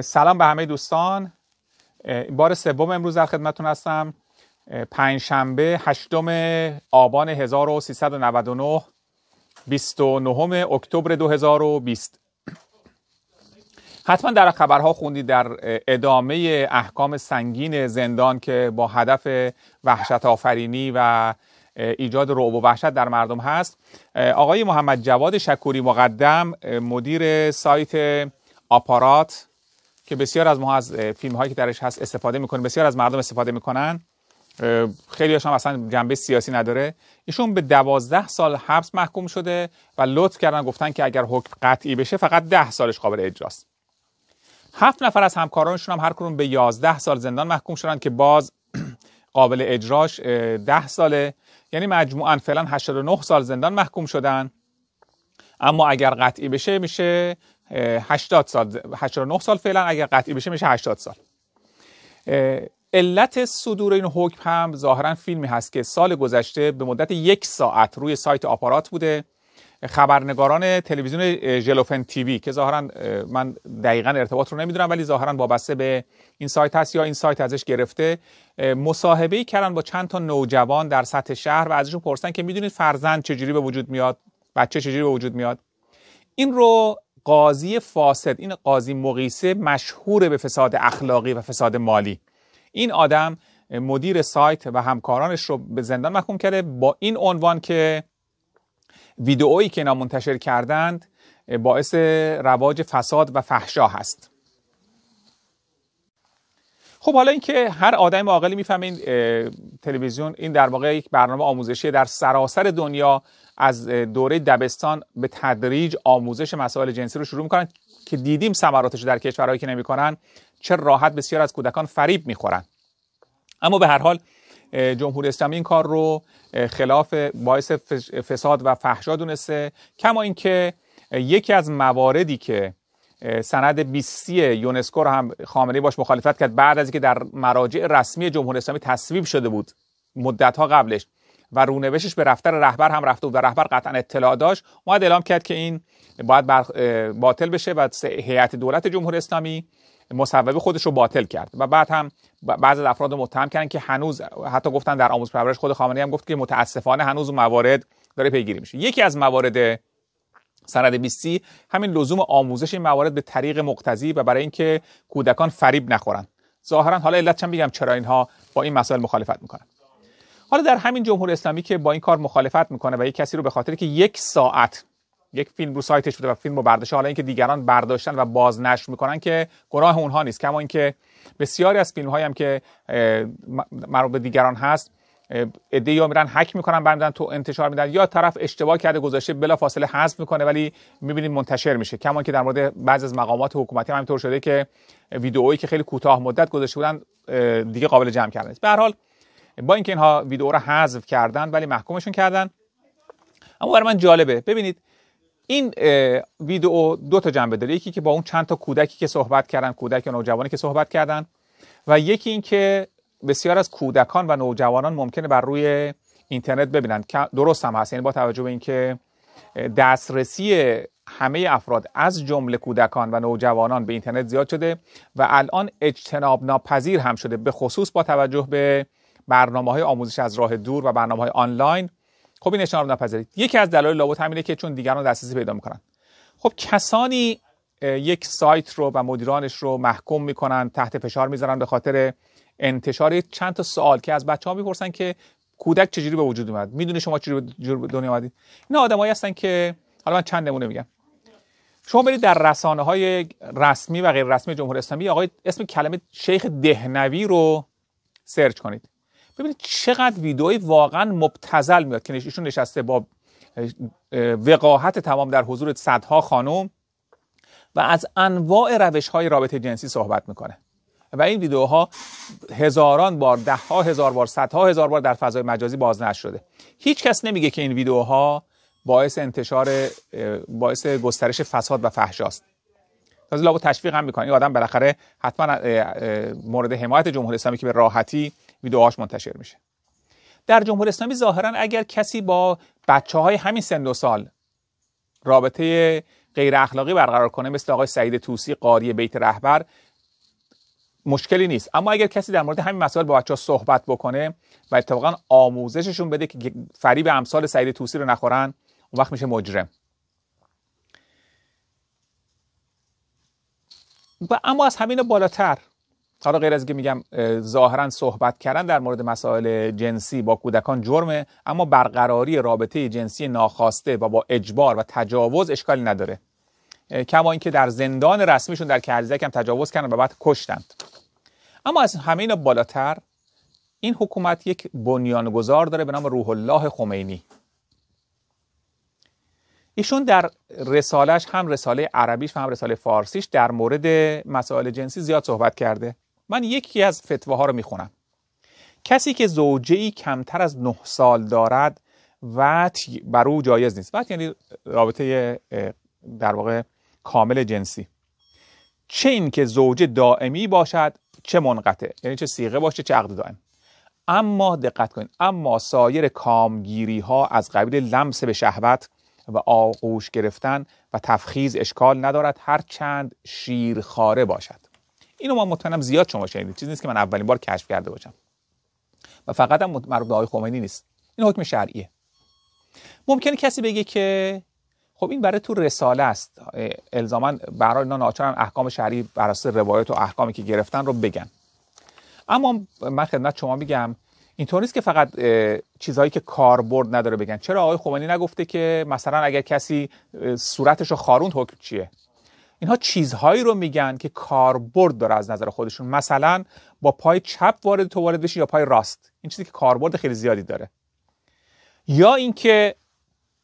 سلام به همه دوستان بار سوم امروز در خدمتتون هستم پنج شنبه هشتم آبان 1399 29 اکتبر 2020 حتما در خبرها خوندید در ادامه احکام سنگین زندان که با هدف وحشت آفرینی و ایجاد رعب و وحشت در مردم هست آقای محمد جواد شکوری مقدم مدیر سایت آپارات که بسیار از ما از فیلم هایی که درش هست استفاده میکنیم بسیار از مردم استفاده میکنن خیلی هم اصلا جنبه سیاسی نداره ایشون به دوازده سال حبس محکوم شده و لطف کردن گفتن که اگر حکم قطعی بشه فقط ده سالش قابل اجراست هفت نفر از همکارانشون هم هر کدوم به یازده سال زندان محکوم شدن که باز قابل اجراش ده ساله یعنی مجموعا فعلا 89 سال زندان محکوم شدن اما اگر قطعی بشه میشه 80 سال 89 سال فعلا اگر قطعی بشه میشه 80 سال علت صدور این حکم هم ظاهرا فیلمی هست که سال گذشته به مدت یک ساعت روی سایت آپارات بوده خبرنگاران تلویزیون ژلوفن تیوی که ظاهرا من دقیقا ارتباط رو نمیدونم ولی ظاهرا وابسته به این سایت هست یا این سایت ازش گرفته مصاحبه کردن با چند تا نوجوان در سطح شهر و ازشون پرسن که میدونید فرزند چجوری به وجود میاد بچه چجوری به وجود میاد این رو قاضی فاسد این قاضی مقیسه مشهور به فساد اخلاقی و فساد مالی این آدم مدیر سایت و همکارانش رو به زندان محکوم کرده با این عنوان که ویدئویی که اینا منتشر کردند باعث رواج فساد و فحشا هست خب حالا اینکه هر آدم عاقلی میفهمه این تلویزیون این در واقع یک برنامه آموزشی در سراسر دنیا از دوره دبستان به تدریج آموزش مسائل جنسی رو شروع میکنن که دیدیم ثمراتش در کشورهایی که نمیکنن چه راحت بسیار از کودکان فریب میخورن اما به هر حال جمهوری اسلامی این کار رو خلاف باعث فساد و فحشا دونسته کما اینکه یکی از مواردی که سند 20 یونسکو رو هم خامنه باش مخالفت کرد بعد از اینکه در مراجع رسمی جمهوری اسلامی تصویب شده بود مدت قبلش و رونوشش به رفتر رهبر هم رفته بود و رهبر قطعا اطلاع داشت اومد اعلام کرد که این باید باطل بشه و هیئت دولت جمهوری اسلامی مصوبه خودش رو باطل کرد و بعد هم بعض از افراد متهم کردن که هنوز حتی گفتن در آموز پرورش خود خامنه هم گفت که متاسفانه هنوز موارد داره پیگیری میشه یکی از موارد سند 20 همین لزوم آموزش این موارد به طریق مقتضی و برای اینکه کودکان فریب نخورن ظاهرا حالا علت چند بگم چرا اینها با این مسائل مخالفت میکنن حالا در همین جمهوری اسلامی که با این کار مخالفت میکنه و یک کسی رو به خاطر که یک ساعت یک فیلم رو سایتش بوده و فیلم رو برداشته حالا اینکه دیگران برداشتن و بازنشر میکنن که گناه اونها نیست کما اینکه بسیاری از فیلم هایی هم که مربوط به دیگران هست ایده یا میرن هک میکنن برمیدن تو انتشار میدن یا طرف اشتباه کرده گذاشته بلا فاصله حذف میکنه ولی میبینیم منتشر میشه کما که در مورد بعضی از مقامات حکومتی هم طور شده که ویدئویی که خیلی کوتاه مدت گذاشته بودن دیگه قابل جمع کردن به هر حال با اینکه اینها ویدئو رو حذف کردن ولی محکومشون کردن اما برای من جالبه ببینید این ویدئو دو تا جنبه داره یکی که با اون چند تا کودکی که صحبت کردن کودک و نوجوانی که صحبت کردن و یکی این که بسیار از کودکان و نوجوانان ممکنه بر روی اینترنت ببینن درست هم هست یعنی با توجه به اینکه دسترسی همه افراد از جمله کودکان و نوجوانان به اینترنت زیاد شده و الان اجتناب ناپذیر هم شده به خصوص با توجه به برنامه های آموزش از راه دور و برنامه های آنلاین خب این رو نپذیرید یکی از دلایل لابد همینه که چون دیگران دسترسی پیدا میکنن خب کسانی یک سایت رو و مدیرانش رو محکوم میکنن تحت فشار میذارن به خاطر انتشار چند تا سوال که از بچه ها میپرسن که کودک چجوری به وجود اومد میدونی شما چجوری به دنیا اومدید اینا آدمایی هستن که حالا من چند نمونه میگم شما برید در رسانه های رسمی و غیر رسمی جمهوری اسلامی آقای اسم کلمه شیخ دهنوی رو سرچ کنید ببینید چقدر ویدئوی واقعا مبتزل میاد که ایشون نشسته با وقاحت تمام در حضور صدها خانم و از انواع روش های رابطه جنسی صحبت میکنه و این ویدیوها هزاران بار ده ها هزار بار صدها هزار بار در فضای مجازی بازنشر شده هیچ کس نمیگه که این ویدیوها باعث انتشار باعث گسترش فساد و است. تازه لابد تشویق هم میکنه این آدم بالاخره حتما مورد حمایت جمهوری اسلامی که به راحتی ویدیوهاش منتشر میشه در جمهوری اسلامی ظاهرا اگر کسی با بچه های همین سن و سال رابطه غیر اخلاقی برقرار کنه مثل آقای سعید توسی قاری بیت رهبر مشکلی نیست اما اگر کسی در مورد همین مسائل با ها صحبت بکنه و اتفاقا آموزششون بده که فریب امثال سعید توسی رو نخورن اون وقت میشه مجرم و اما از همین بالاتر حالا غیر از که میگم ظاهرا صحبت کردن در مورد مسائل جنسی با کودکان جرمه اما برقراری رابطه جنسی ناخواسته و با اجبار و تجاوز اشکالی نداره کما اینکه در زندان رسمیشون در کرزک هم تجاوز کردن و بعد کشتند اما از همه اینا بالاتر این حکومت یک بنیانگذار داره به نام روح الله خمینی ایشون در رسالش هم رساله عربیش و هم رساله فارسیش در مورد مسائل جنسی زیاد صحبت کرده من یکی از ها رو میخونم کسی که زوجه ای کمتر از نه سال دارد و بر او جایز نیست وقت یعنی رابطه در واقع کامل جنسی چه این که زوجه دائمی باشد چه منقطع یعنی چه سیغه باشه چه عقد دائم اما دقت کنید اما سایر کامگیری ها از قبیل لمس به شهوت و آغوش گرفتن و تفخیز اشکال ندارد هر چند شیرخاره باشد اینو ما مطمئنم زیاد شما شنیدید چیزی نیست که من اولین بار کشف کرده باشم و فقط هم مربوط به آقای خمینی نیست این حکم شرعیه ممکنه کسی بگه که خب این برای تو رساله است الزاما برای اینا ناچارن احکام شرعی بر اساس روایت و احکامی که گرفتن رو بگن اما من خدمت شما میگم اینطور نیست که فقط چیزهایی که کاربرد نداره بگن چرا آقای خمینی نگفته که مثلا اگر کسی صورتش رو خاروند حکم چیه اینها چیزهایی رو میگن که کاربرد داره از نظر خودشون مثلا با پای چپ وارد تو وارد بشی یا پای راست این چیزی که کاربرد خیلی زیادی داره یا اینکه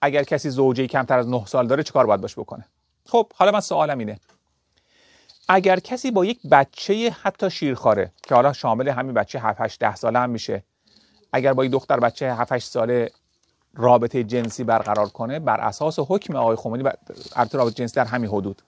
اگر کسی زوجه کمتر از 9 سال داره چیکار باید باش بکنه خب حالا من سوالم اینه اگر کسی با یک بچه حتی شیرخواره که حالا شامل همین بچه 7 8 10 ساله هم میشه اگر با یک دختر بچه 7 8 ساله رابطه جنسی برقرار کنه بر اساس حکم آقای خمینی بر... رابطه جنسی در همین حدود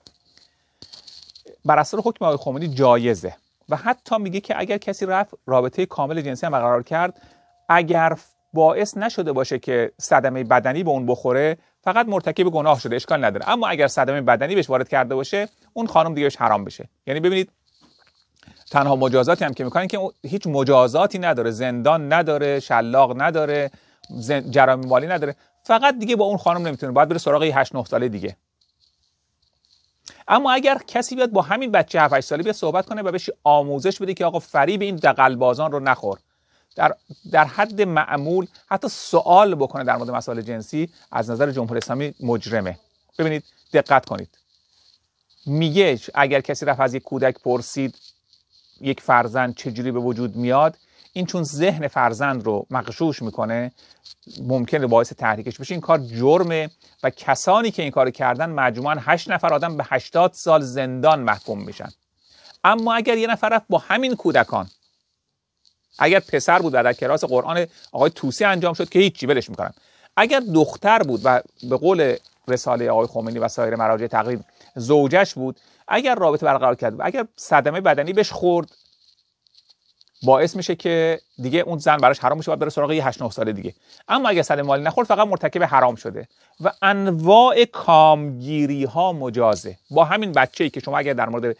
بر اثر حکم آقای خمینی جایزه و حتی میگه که اگر کسی رفت رابطه کامل جنسی هم برقرار کرد اگر باعث نشده باشه که صدمه بدنی به اون بخوره فقط مرتکب گناه شده اشکال نداره اما اگر صدمه بدنی بهش وارد کرده باشه اون خانم دیگه حرام بشه یعنی ببینید تنها مجازاتی هم که میکنن که هیچ مجازاتی نداره زندان نداره شلاق نداره جرام مالی نداره فقط دیگه با اون خانم نمیتونه باید بره سراغ 8 ساله دیگه اما اگر کسی بیاد با همین بچه 7 8 ساله بیاد صحبت کنه و بهش آموزش بده که آقا فریب این بازان رو نخور در, در حد معمول حتی سوال بکنه در مورد مسائل جنسی از نظر جمهوری اسلامی مجرمه ببینید دقت کنید میگه اگر کسی رفت از یک کودک پرسید یک فرزند چجوری به وجود میاد این چون ذهن فرزند رو مغشوش میکنه ممکنه باعث تحریکش بشه این کار جرمه و کسانی که این کار کردن مجموعا هشت نفر آدم به 80 سال زندان محکوم میشن اما اگر یه نفر با همین کودکان اگر پسر بود و در کلاس قرآن آقای توسی انجام شد که هیچی بلش میکنن اگر دختر بود و به قول رساله آقای خمینی و سایر مراجع تقریب زوجش بود اگر رابطه برقرار کرد و اگر صدمه بدنی بهش خورد باعث میشه که دیگه اون زن براش حرام میشه و بره سراغ یه 8 9 ساله دیگه اما اگه سر مالی نخورد فقط مرتکب حرام شده و انواع کامگیری ها مجازه با همین بچه که شما اگر در مورد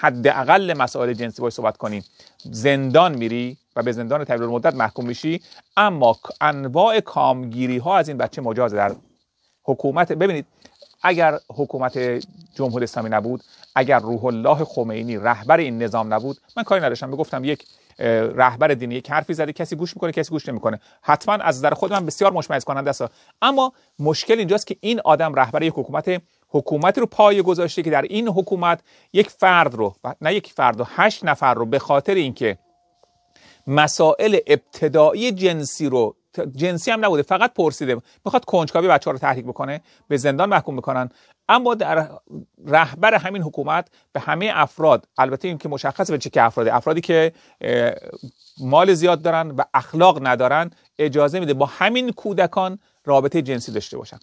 حداقل مسائل جنسی باش صحبت کنیم زندان میری و به زندان طویل مدت محکوم میشی اما انواع کامگیری ها از این بچه مجازه در حکومت ببینید اگر حکومت جمهوری اسلامی نبود اگر روح الله خمینی رهبر این نظام نبود من کاری نداشتم بگفتم یک رهبر دینی یک حرفی زده کسی گوش میکنه کسی گوش نمیکنه حتما از نظر خود من بسیار مشمئز کننده است اما مشکل اینجاست که این آدم رهبر یک حکومت حکومت رو پای گذاشته که در این حکومت یک فرد رو نه یک فرد رو هشت نفر رو به خاطر اینکه مسائل ابتدایی جنسی رو جنسی هم نبوده فقط پرسیده میخواد کنجکاوی بچه رو تحریک بکنه به زندان محکوم بکنن اما در رهبر همین حکومت به همه افراد البته این که مشخص به چه که افراد افرادی که مال زیاد دارن و اخلاق ندارن اجازه میده با همین کودکان رابطه جنسی داشته باشن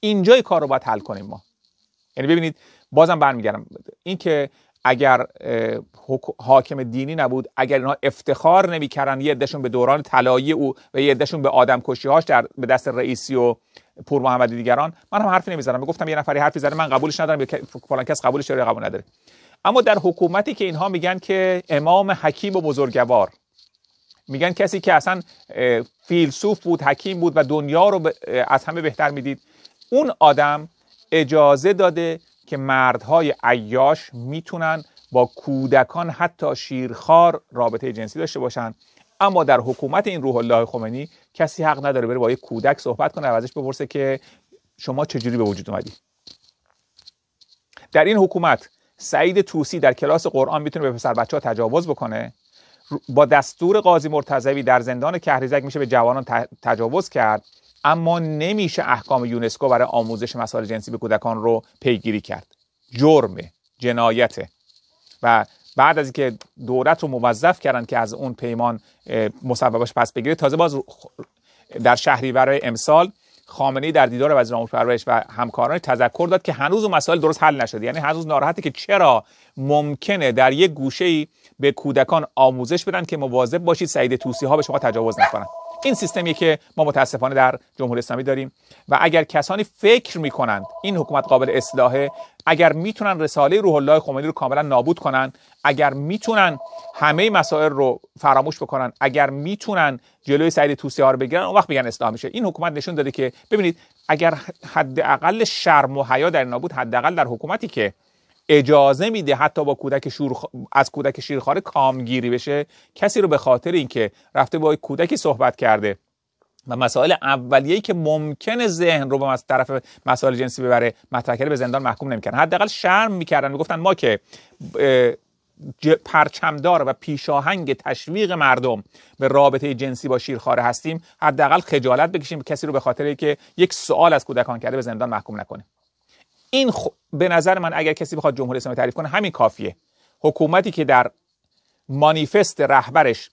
اینجای کار رو باید حل کنیم ما یعنی ببینید بازم برمیگردم این که اگر حاکم دینی نبود اگر اینها افتخار نمیکردن یه عدهشون به دوران طلایی او و یه عدهشون به آدم هاش در به دست رئیسی و پور محمدی دیگران من هم حرفی نمیزدم گفتم یه نفری حرفی زده من قبولش ندارم فلان کس قبولش داره قبول نداره اما در حکومتی که اینها میگن که امام حکیم و بزرگوار میگن کسی که اصلا فیلسوف بود حکیم بود و دنیا رو از همه بهتر میدید اون آدم اجازه داده که مردهای عیاش میتونن با کودکان حتی شیرخوار رابطه جنسی داشته باشن اما در حکومت این روح الله خمینی کسی حق نداره بره با یک کودک صحبت کنه و ازش بپرسه که شما چجوری به وجود اومدی در این حکومت سعید توسی در کلاس قرآن میتونه به پسر بچه ها تجاوز بکنه با دستور قاضی مرتضوی در زندان کهریزک میشه به جوانان تجاوز کرد اما نمیشه احکام یونسکو برای آموزش مسائل جنسی به کودکان رو پیگیری کرد جرم جنایته و بعد از اینکه دولت رو موظف کردن که از اون پیمان مصوبش پس بگیره تازه باز در برای امسال خامنه‌ای در دیدار وزیر امور پرورش و همکاران تذکر داد که هنوز اون مسائل درست حل نشده یعنی هنوز ناراحته که چرا ممکنه در یک گوشه‌ای به کودکان آموزش بدن که مواظب باشید سعید توسی ها به شما تجاوز نکنند این سیستمی که ما متاسفانه در جمهوری اسلامی داریم و اگر کسانی فکر میکنند این حکومت قابل اصلاحه اگر میتونن رساله روح الله خمینی رو کاملا نابود کنن اگر میتونن همه مسائل رو فراموش بکنن اگر میتونن جلوی سعید توسی ها رو بگیرن اون وقت میگن اصلاح میشه این حکومت نشون داده که ببینید اگر حداقل شرم و حیا در نابود حداقل در حکومتی که اجازه میده حتی با کودک از کودک شیرخواره کامگیری بشه کسی رو به خاطر اینکه رفته با کودکی صحبت کرده و مسائل اولیه‌ای که ممکنه ذهن رو به طرف مسائل جنسی ببره مطرح به زندان محکوم نمیکردن حداقل شرم میکردن میگفتن ما که پرچمدار و پیشاهنگ تشویق مردم به رابطه جنسی با شیرخواره هستیم حداقل خجالت بکشیم کسی رو به خاطر که یک سوال از کودکان کرده به زندان محکوم نکنیم این به نظر من اگر کسی بخواد جمهوری اسلامی تعریف کنه همین کافیه حکومتی که در مانیفست رهبرش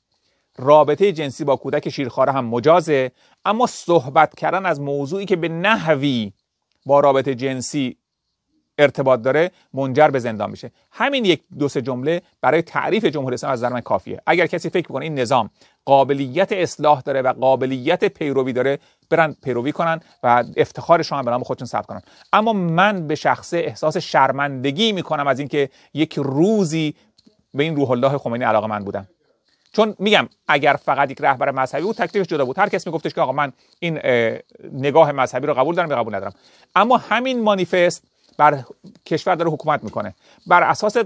رابطه جنسی با کودک شیرخواره هم مجازه اما صحبت کردن از موضوعی که به نحوی با رابطه جنسی ارتباط داره منجر به زندان میشه همین یک دو سه جمله برای تعریف جمهوری اسلامی از نظر من کافیه اگر کسی فکر کنه این نظام قابلیت اصلاح داره و قابلیت پیروی داره برن پیروی کنن و افتخارشون هم به نام خودشون ثبت کنن اما من به شخصه احساس شرمندگی میکنم از اینکه یک روزی به این روح الله خمینی علاقه من بودم چون میگم اگر فقط یک رهبر مذهبی بود تکلیفش جدا بود هر کس میگفتش که آقا من این نگاه مذهبی رو قبول دارم یا قبول ندارم اما همین مانیفست بر کشور داره حکومت میکنه بر اساس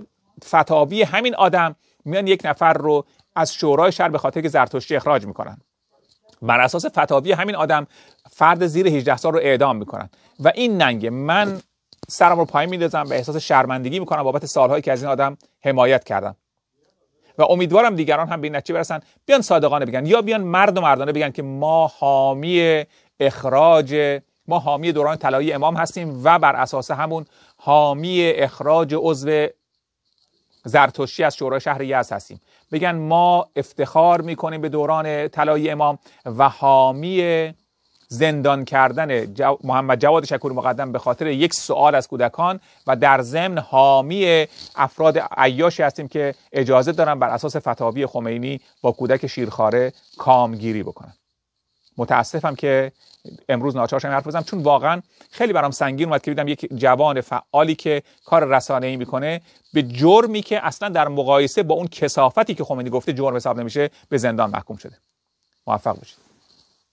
فتاوی همین آدم میان یک نفر رو از شورای شهر به خاطر که زرتشتی اخراج میکنن بر اساس فتاوی همین آدم فرد زیر 18 سال رو اعدام میکنن و این ننگه من سرم رو پایین میدازم و احساس شرمندگی میکنم بابت سالهایی که از این آدم حمایت کردم و امیدوارم دیگران هم به این نتیجه برسن بیان صادقانه بگن یا بیان مرد و مردانه بگن که ما حامی اخراج ما حامی دوران طلایی امام هستیم و بر اساس همون حامی اخراج عضو زرتشتی از شورای شهر یزد هستیم بگن ما افتخار میکنیم به دوران طلایی امام و حامی زندان کردن محمد جواد شکور مقدم به خاطر یک سوال از کودکان و در ضمن حامی افراد عیاشی هستیم که اجازه دارن بر اساس فتاوی خمینی با کودک شیرخاره کامگیری بکنن متاسفم که امروز ناچار شدم حرف بزنم چون واقعا خیلی برام سنگین اومد که دیدم یک جوان فعالی که کار رسانه‌ای میکنه به جرمی که اصلا در مقایسه با اون کسافتی که خمینی گفته جرم حساب نمیشه به زندان محکوم شده موفق باشید